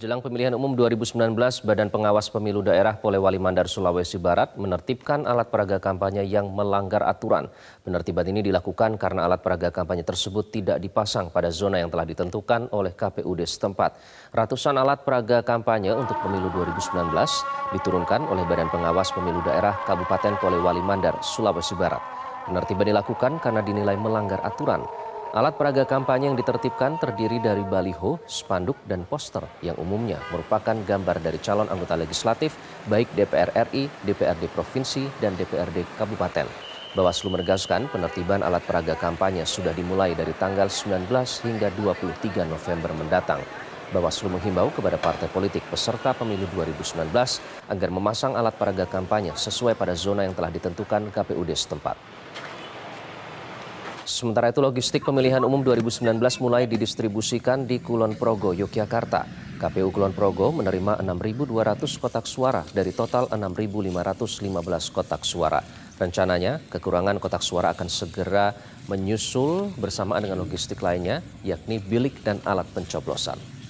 Jelang pemilihan umum 2019, Badan Pengawas Pemilu Daerah Polewali Mandar Sulawesi Barat menertibkan alat peraga kampanye yang melanggar aturan. Penertiban ini dilakukan karena alat peraga kampanye tersebut tidak dipasang pada zona yang telah ditentukan oleh KPUD setempat. Ratusan alat peraga kampanye untuk pemilu 2019 diturunkan oleh Badan Pengawas Pemilu Daerah Kabupaten Polewali Mandar, Sulawesi Barat. Penertiban dilakukan karena dinilai melanggar aturan. Alat peraga kampanye yang ditertibkan terdiri dari baliho, spanduk, dan poster yang umumnya merupakan gambar dari calon anggota legislatif baik DPR RI, DPRD Provinsi, dan DPRD Kabupaten. Bawaslu menegaskan penertiban alat peraga kampanye sudah dimulai dari tanggal 19 hingga 23 November mendatang. Bawaslu menghimbau kepada partai politik peserta pemilu 2019 agar memasang alat peraga kampanye sesuai pada zona yang telah ditentukan KPUD setempat. Sementara itu logistik pemilihan umum 2019 mulai didistribusikan di Kulon Progo, Yogyakarta. KPU Kulon Progo menerima 6.200 kotak suara dari total 6.515 kotak suara. Rencananya kekurangan kotak suara akan segera menyusul bersamaan dengan logistik lainnya yakni bilik dan alat pencoblosan.